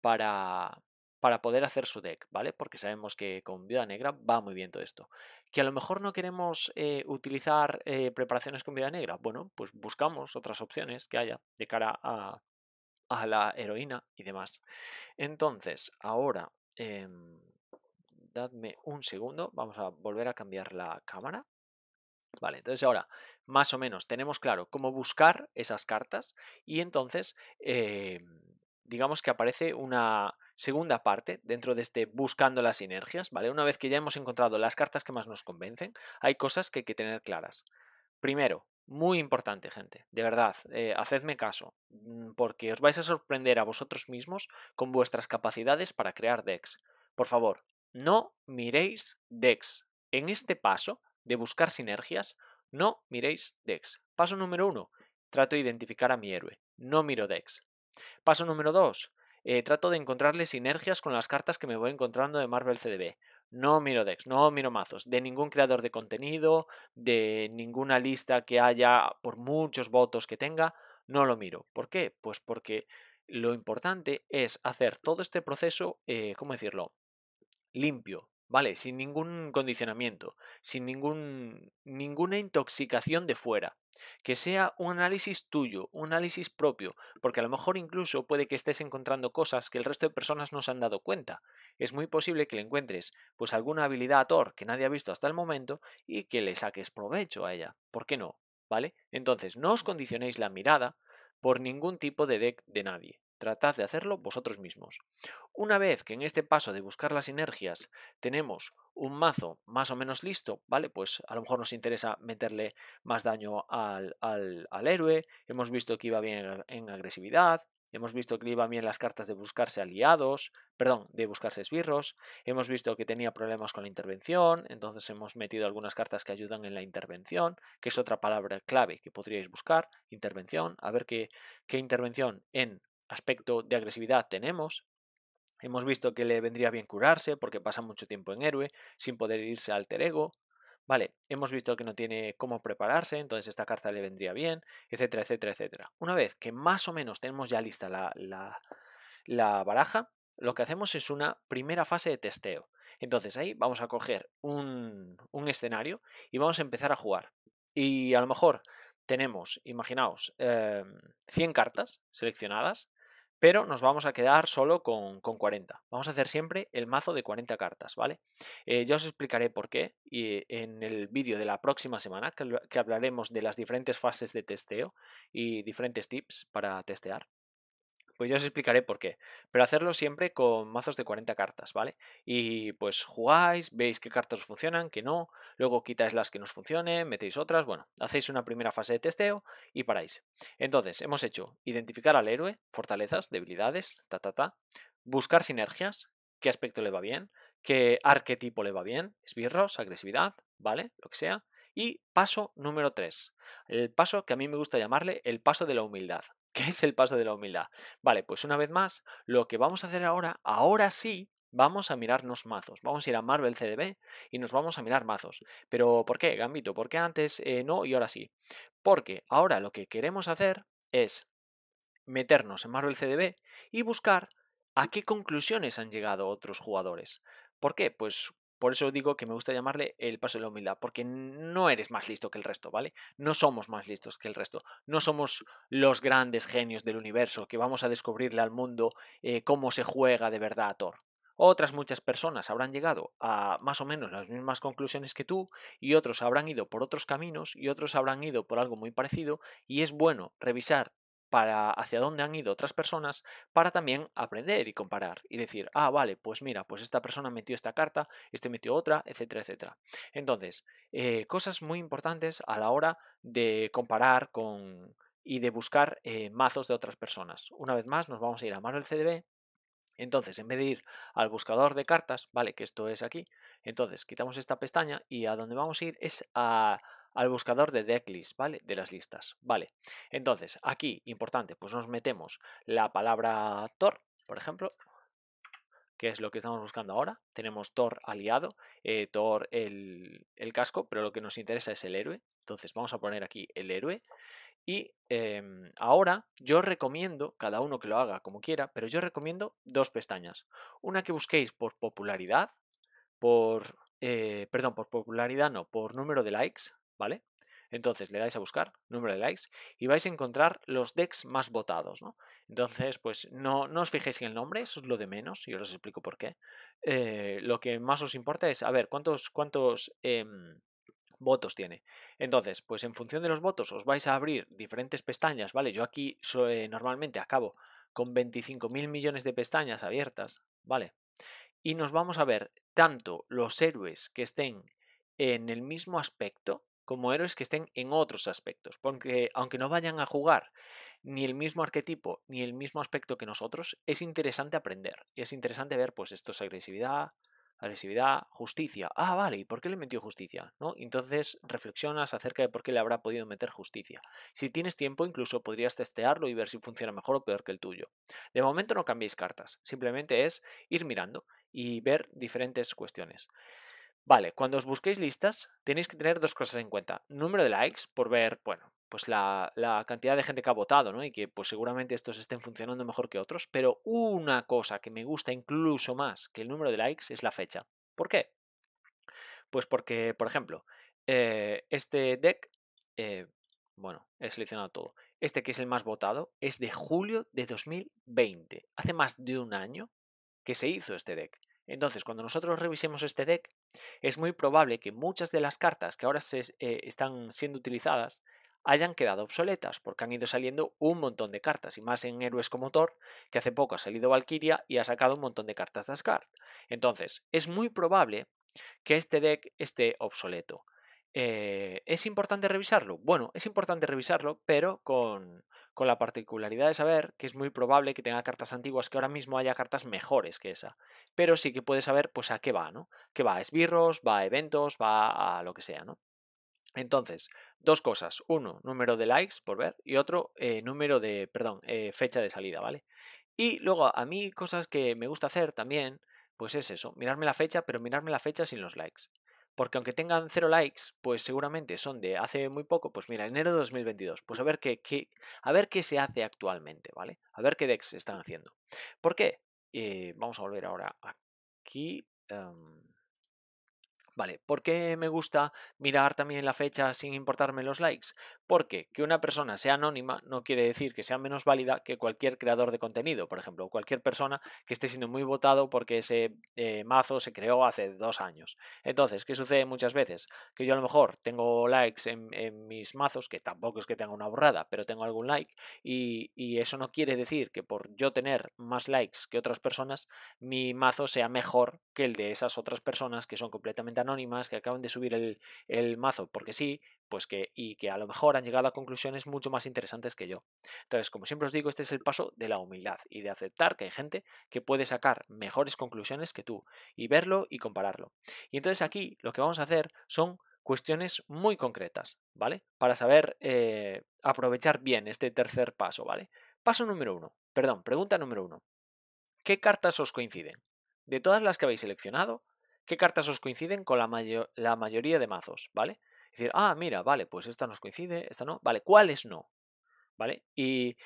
para, para poder hacer su deck, ¿vale? Porque sabemos que con Viuda Negra va muy bien todo esto. Que a lo mejor no queremos eh, utilizar eh, preparaciones con Viuda Negra. Bueno, pues buscamos otras opciones que haya de cara a, la heroína y demás. Entonces, ahora, em, dadme un segundo, vamos a volver a cambiar la cámara. Vale, entonces ahora, más o menos, tenemos claro cómo buscar esas cartas y entonces, em, digamos que aparece una segunda parte dentro de este buscando las sinergias, ¿vale? Una vez que ya hemos encontrado las cartas que más nos convencen, hay cosas que hay que tener claras. Primero, muy importante, gente, de verdad, eh, hacedme caso, mm, porque os vais a sorprender a vosotros mismos con vuestras capacidades para crear decks. Por favor, no miréis decks. En este paso de buscar sinergias, no miréis decks. Paso número uno, trato de identificar a mi héroe. No miro decks. Paso número dos, eh, trato de encontrarle sinergias con las cartas que me voy encontrando de Marvel CDB. No miro decks, no miro mazos, de ningún creador de contenido, de ninguna lista que haya, por muchos votos que tenga, no lo miro. ¿Por qué? Pues porque lo importante es hacer todo este proceso, eh, ¿cómo decirlo? Limpio, ¿vale? Sin ningún condicionamiento, sin ningún, ninguna intoxicación de fuera que sea un análisis tuyo, un análisis propio, porque a lo mejor incluso puede que estés encontrando cosas que el resto de personas no se han dado cuenta. Es muy posible que le encuentres pues alguna habilidad a Thor que nadie ha visto hasta el momento y que le saques provecho a ella. ¿Por qué no? ¿Vale? Entonces, no os condicionéis la mirada por ningún tipo de deck de nadie tratad de hacerlo vosotros mismos. Una vez que en este paso de buscar las sinergias tenemos un mazo más o menos listo, ¿vale? Pues a lo mejor nos interesa meterle más daño al, al, héroe, hemos visto que iba bien en agresividad, Hemos visto que iba bien las cartas de buscarse aliados, perdón, de buscarse esbirros. Hemos visto que tenía problemas con la intervención, entonces hemos metido algunas cartas que ayudan en la intervención, que es otra palabra clave que podríais buscar, intervención, a ver qué, qué intervención en aspecto de agresividad tenemos. Hemos visto que le vendría bien curarse porque pasa mucho tiempo en héroe sin poder irse al alter ego. Vale, hemos visto que no tiene cómo prepararse, entonces esta carta le vendría bien, etcétera, etcétera, etcétera. Una vez que más o menos tenemos ya lista la, baraja, lo que hacemos es una primera fase de testeo. Entonces ahí vamos a coger un, escenario y vamos a empezar a jugar. Y a lo mejor tenemos, imaginaos, 100 em, cartas seleccionadas pero nos vamos a quedar solo con, 40. Vamos a hacer siempre el mazo de 40 cartas, ¿vale? Eh, ya os explicaré por qué y en el vídeo de la próxima semana, que hablaremos de las diferentes fases de testeo y diferentes tips para testear pues yo os explicaré por qué. Pero hacerlo siempre con mazos de 40 cartas, ¿vale? Y pues jugáis, veis qué cartas funcionan, qué no, luego quitáis las que no funcionen, metéis otras, bueno, hacéis una primera fase de testeo y paráis. Entonces, hemos hecho identificar al héroe, fortalezas, debilidades, ta, ta, ta, buscar sinergias, qué aspecto le va bien, qué arquetipo le va bien, esbirros, agresividad, ¿vale? Lo que sea. Y paso número 3, el paso que a mí me gusta llamarle el paso de la humildad. ¿Qué es el paso de la humildad? Vale, pues una vez más, lo que vamos a hacer ahora, ahora sí, vamos a mirarnos mazos. Vamos a ir a Marvel CDB y nos vamos a mirar mazos. Pero ¿por qué, Gambito? ¿Por qué antes eh, no y ahora sí? Porque ahora lo que queremos hacer es meternos en Marvel CDB y buscar a qué conclusiones han llegado otros jugadores. ¿Por qué? Pues por eso digo que me gusta llamarle el paso de la humildad, porque no eres más listo que el resto, ¿vale? No somos más listos que el resto. No somos los grandes genios del universo que vamos a descubrirle al mundo eh, cómo se juega de verdad a Thor. Otras muchas personas habrán llegado a más o menos las mismas conclusiones que tú y otros habrán ido por otros caminos y otros habrán ido por algo muy parecido y es bueno revisar para hacia dónde han ido otras personas para también aprender y comparar y decir, ah, vale, pues mira, pues esta persona metió esta carta, este metió otra, etcétera, etcétera. Entonces, eh, cosas muy importantes a la hora de comparar con y de buscar eh, mazos de otras personas. Una vez más, nos vamos a ir a Manuel CDB. Entonces, en vez de ir al buscador de cartas, vale, que esto es aquí, entonces quitamos esta pestaña y a donde vamos a ir es a al buscador de decklist, ¿vale? De las listas, ¿vale? Entonces, aquí, importante, pues nos metemos la palabra Tor, por ejemplo, que es lo que estamos buscando ahora. Tenemos Thor aliado, eh, Thor el, casco, pero lo que nos interesa es el héroe. Entonces vamos a poner aquí el héroe. Y em, ahora yo recomiendo, cada uno que lo haga como quiera, pero yo recomiendo dos pestañas. Una que busquéis por popularidad, por... Eh, perdón, por popularidad no, por número de likes, ¿vale? Entonces le dais a buscar, número de likes, y vais a encontrar los decks más votados, ¿no? Entonces, pues no, no os fijéis en el nombre, eso es lo de menos, y os explico por qué. Eh, lo que más os importa es, a ver, ¿cuántos, cuántos em, votos tiene? Entonces, pues en función de los votos os vais a abrir diferentes pestañas, ¿vale? Yo aquí normalmente acabo con 25.000 millones de pestañas abiertas, ¿vale? Y nos vamos a ver tanto los héroes que estén en el mismo aspecto, como héroes que estén en otros aspectos, porque aunque no vayan a jugar ni el mismo arquetipo ni el mismo aspecto que nosotros, es interesante aprender y es interesante ver, pues esto es agresividad, agresividad, justicia. Ah, vale, ¿y por qué le metió justicia? ¿No? Entonces reflexionas acerca de por qué le habrá podido meter justicia. Si tienes tiempo, incluso podrías testearlo y ver si funciona mejor o peor que el tuyo. De momento no cambiéis cartas, simplemente es ir mirando y ver diferentes cuestiones. Vale, cuando os busquéis listas tenéis que tener dos cosas en cuenta. Número de likes por ver, bueno, pues la, cantidad de gente que ha votado, ¿no? Y que pues seguramente estos estén funcionando mejor que otros. Pero una cosa que me gusta incluso más que el número de likes es la fecha. ¿Por qué? Pues porque, por ejemplo, eh, este deck, eh, bueno, he seleccionado todo. Este que es el más votado es de julio de 2020. Hace más de un año que se hizo este deck. Entonces, cuando nosotros revisemos este deck, es muy probable que muchas de las cartas que ahora se, eh, están siendo utilizadas hayan quedado obsoletas, porque han ido saliendo un montón de cartas, y más en héroes como Thor, que hace poco ha salido Valkyria y ha sacado un montón de cartas de Asgard. Entonces, es muy probable que este deck esté obsoleto. Eh, ¿Es importante revisarlo? Bueno, es importante revisarlo, pero con, con la particularidad de saber que es muy probable que tenga cartas antiguas, que ahora mismo haya cartas mejores que esa. Pero sí que puedes saber pues a qué va, ¿no? Que va a esbirros, va a eventos, va a lo que sea, ¿no? Entonces, dos cosas. Uno, número de likes por ver y otro, eh, número de, perdón, eh, fecha de salida, ¿vale? Y luego, a mí cosas que me gusta hacer también, pues es eso, mirarme la fecha, pero mirarme la fecha sin los likes porque aunque tengan cero likes, pues seguramente son de hace muy poco, pues mira, enero de 2022, pues a ver qué, qué a ver qué se hace actualmente, ¿vale? A ver qué DEX están haciendo. ¿Por qué? Eh, vamos a volver ahora aquí. Em, Vale, ¿por qué me gusta mirar también la fecha sin importarme los likes? Porque que una persona sea anónima no quiere decir que sea menos válida que cualquier creador de contenido, por ejemplo, cualquier persona que esté siendo muy votado porque ese eh, mazo se creó hace dos años. Entonces, ¿qué sucede muchas veces? Que yo a lo mejor tengo likes en, en mis mazos, que tampoco es que tenga una borrada, pero tengo algún like, y, y eso no quiere decir que por yo tener más likes que otras personas, mi mazo sea mejor que el de esas otras personas que son completamente anónimas anónimas que acaban de subir el, mazo porque sí, pues que, y que a lo mejor han llegado a conclusiones mucho más interesantes que yo. Entonces, como siempre os digo, este es el paso de la humildad y de aceptar que hay gente que puede sacar mejores conclusiones que tú y verlo y compararlo. Y entonces aquí lo que vamos a hacer son cuestiones muy concretas, ¿vale? Para saber eh, aprovechar bien este tercer paso, ¿vale? Paso número uno, perdón, pregunta número uno. ¿Qué cartas os coinciden? De todas las que habéis seleccionado, qué cartas os coinciden con la, la mayoría de mazos, ¿vale? Es decir, ah, mira, vale, pues esta nos coincide, esta no, vale, ¿cuáles no? ¿Vale? Y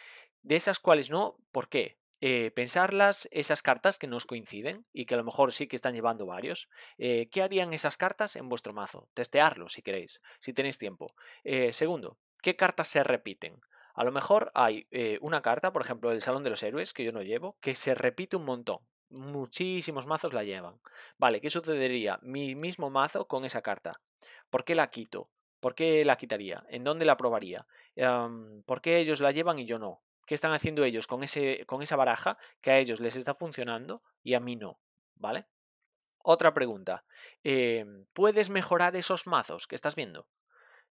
de esas cuáles no, ¿por qué? Eh, pensarlas esas cartas que nos coinciden y que a lo mejor sí que están llevando varios. Eh, ¿Qué harían esas cartas en vuestro mazo? Testearlo si queréis, si tenéis tiempo. Eh, segundo, ¿qué cartas se repiten? A lo mejor hay eh, una carta, por ejemplo, el Salón de los Héroes, que yo no llevo, que se repite un montón muchísimos mazos la llevan. Vale, ¿qué sucedería? Mi mismo mazo con esa carta. ¿Por qué la quito? ¿Por qué la quitaría? ¿En dónde la probaría? ¿Por qué ellos la llevan y yo no? ¿Qué están haciendo ellos con, ese, con esa baraja que a ellos les está funcionando y a mí no? ¿Vale? Otra pregunta. Em, ¿Puedes mejorar esos mazos que estás viendo?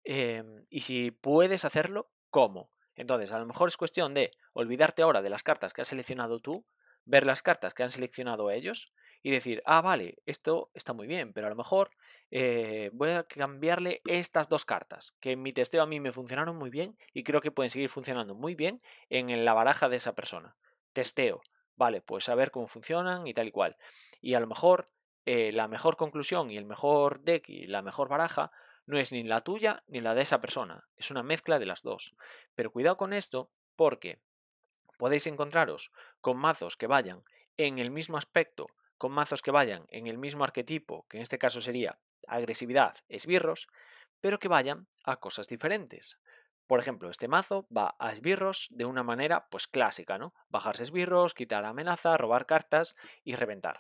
Em, y si puedes hacerlo, ¿cómo? Entonces, a lo mejor es cuestión de olvidarte ahora de las cartas que has seleccionado tú ver las cartas que han seleccionado ellos y decir, ah, vale, esto está muy bien, pero a lo mejor eh, voy a cambiarle estas dos cartas, que en mi testeo a mí me funcionaron muy bien y creo que pueden seguir funcionando muy bien en la baraja de esa persona. Testeo, vale, pues a ver cómo funcionan y tal y cual. Y a lo mejor eh, la mejor conclusión y el mejor deck y la mejor baraja no es ni la tuya ni la de esa persona, es una mezcla de las dos. Pero cuidado con esto porque podéis encontraros con mazos que vayan en el mismo aspecto, con mazos que vayan en el mismo arquetipo, que en este caso sería agresividad, esbirros, pero que vayan a cosas diferentes. Por ejemplo, este mazo va a esbirros de una manera pues clásica, ¿no? Bajarse esbirros, quitar amenaza, robar cartas y reventar.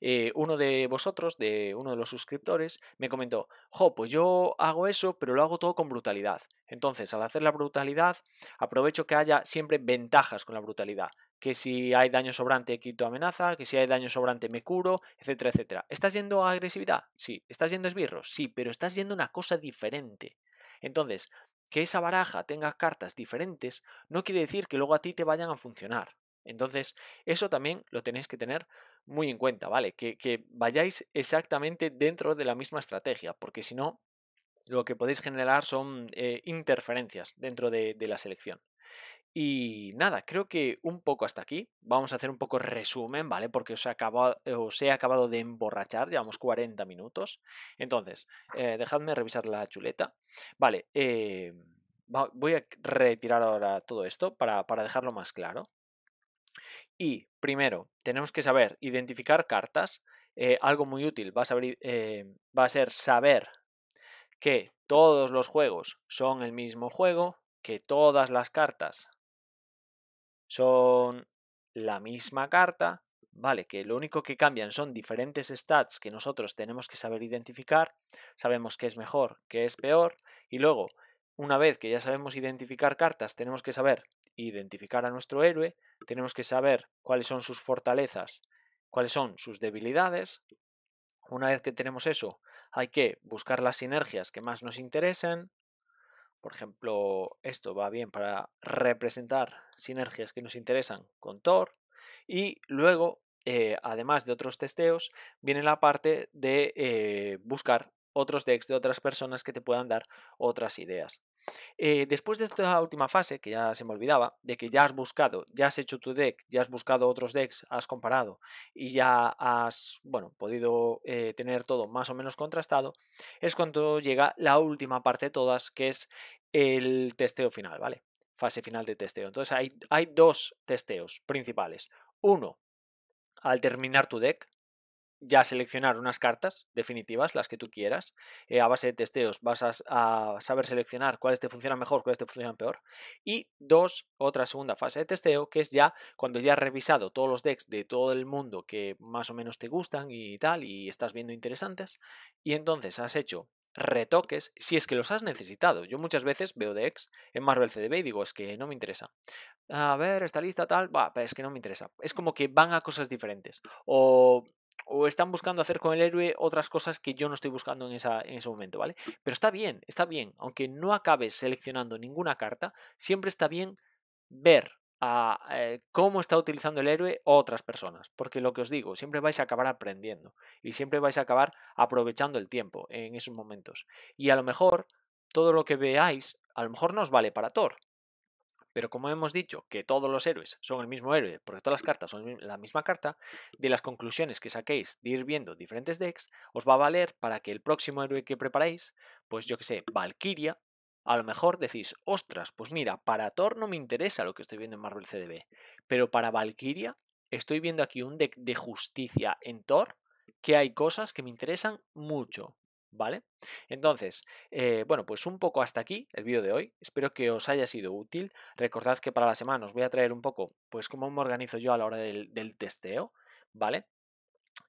Eh, uno de vosotros, de uno de los suscriptores, me comentó, jo, pues yo hago eso, pero lo hago todo con brutalidad. Entonces, al hacer la brutalidad, aprovecho que haya siempre ventajas con la brutalidad. Que si hay daño sobrante, quito amenaza, que si hay daño sobrante, me curo, etcétera, etcétera. ¿Estás yendo a agresividad? Sí. ¿Estás yendo a esbirros? Sí, pero estás yendo una cosa diferente. Entonces, que esa baraja tenga cartas diferentes no quiere decir que luego a ti te vayan a funcionar. Entonces, eso también lo tenéis que tener muy en cuenta, ¿vale? Que, vayáis exactamente dentro de la misma estrategia, porque si no, lo que podéis generar son eh, interferencias dentro de, la selección. Y nada, creo que un poco hasta aquí. Vamos a hacer un poco resumen, ¿vale? Porque os he acabado, acabado de emborrachar, llevamos 40 minutos. Entonces, eh, dejadme revisar la chuleta. Vale, eh, voy a retirar ahora todo esto para dejarlo más claro. Y primero, tenemos que saber identificar cartas. Eh, algo muy útil va a, eh, va a ser saber que todos los juegos son el mismo juego, que todas las cartas son la misma carta, ¿vale? Que lo único que cambian son diferentes stats que nosotros tenemos que saber identificar, sabemos qué es mejor, qué es peor, y luego, una vez que ya sabemos identificar cartas, tenemos que saber identificar a nuestro héroe, tenemos que saber cuáles son sus fortalezas, cuáles son sus debilidades. Una vez que tenemos eso, hay que buscar las sinergias que más nos interesen. Por ejemplo, esto va bien para representar sinergias que nos interesan con Thor. Y luego, eh, además de otros testeos, viene la parte de eh, buscar otros decks de otras personas que te puedan dar otras ideas. Eh, después de esta última fase, que ya se me olvidaba, de que ya has buscado, ya has hecho tu deck, ya has buscado otros decks, has comparado y ya has, bueno, podido eh, tener todo más o menos contrastado, es cuando llega la última parte de todas, que es el testeo final, ¿vale? Fase final de testeo. Entonces hay, hay dos testeos principales. Uno, al terminar tu deck, ya seleccionar unas cartas definitivas, las que tú quieras. Eh, a base de testeos vas a, saber seleccionar cuáles te funcionan mejor, cuáles te funcionan peor. Y dos, otra segunda fase de testeo, que es ya cuando ya has revisado todos los decks de todo el mundo que más o menos te gustan y tal, y estás viendo interesantes. Y entonces has hecho retoques si es que los has necesitado. Yo muchas veces veo decks en Marvel CDB y digo, es que no me interesa. A ver, esta lista tal, va, es que no me interesa. Es como que van a cosas diferentes. O o están buscando hacer con el héroe otras cosas que yo no estoy buscando en, en ese momento, ¿vale? Pero está bien, está bien, aunque no acabes seleccionando ninguna carta, siempre está bien ver a eh, cómo está utilizando el héroe otras personas. Porque lo que os digo, siempre vais a acabar aprendiendo y siempre vais a acabar aprovechando el tiempo en esos momentos. Y a lo mejor todo lo que veáis, a lo mejor no os vale para Thor, pero como hemos dicho que todos los héroes son el mismo héroe, porque todas las cartas son la misma carta, de las conclusiones que saquéis de ir viendo diferentes decks, os va a valer para que el próximo héroe que preparéis, pues yo que sé, Valkyria, a lo mejor decís, ostras, pues mira, para Thor no me interesa lo que estoy viendo en Marvel CDB, pero para Valkyria estoy viendo aquí un deck de justicia en Thor que hay cosas que me interesan mucho. ¿Vale? Entonces, eh, bueno, pues un poco hasta aquí el vídeo de hoy. Espero que os haya sido útil. Recordad que para la semana os voy a traer un poco, pues, cómo me organizo yo a la hora del, testeo, ¿vale?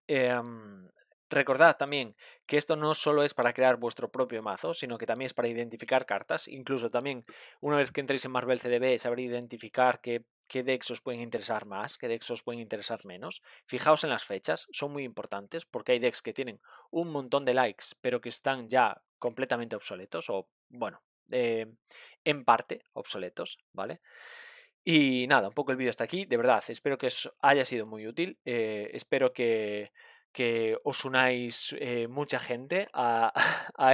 Em, Recordad también que esto no solo es para crear vuestro propio mazo, sino que también es para identificar cartas. Incluso también, una vez que entréis en Marvel CDB, sabré identificar qué, decks os pueden interesar más, qué decks os pueden interesar menos. Fijaos en las fechas, son muy importantes porque hay decks que tienen un montón de likes, pero que están ya completamente obsoletos o, bueno, eh, en parte obsoletos, ¿vale? Y nada, un poco el vídeo está aquí. De verdad, espero que os haya sido muy útil. Eh, espero que que os unáis eh, mucha gente (laughs) a,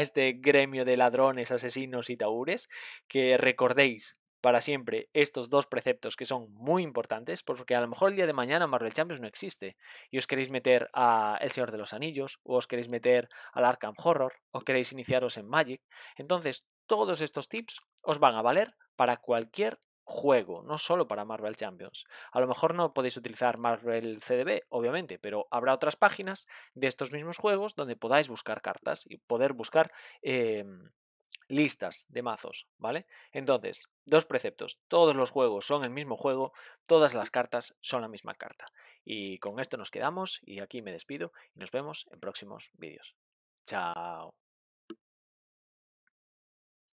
este gremio de ladrones, asesinos y taúres, que recordéis para siempre estos dos preceptos que son muy importantes, porque a lo mejor el día de mañana Marvel Champions no existe y os queréis meter a El Señor de los Anillos, o os queréis meter al Arkham Horror, o queréis iniciaros en Magic. Entonces, todos estos tips os van a valer para cualquier juego, no solo para Marvel Champions. A lo mejor no podéis utilizar Marvel CDB, obviamente, pero habrá otras páginas de estos mismos juegos donde podáis buscar cartas y poder buscar em, listas de mazos, ¿vale? Entonces, dos preceptos. Todos los juegos son el mismo juego, todas las cartas son la misma carta. Y con esto nos quedamos y aquí me despido y nos vemos en próximos vídeos. Chao.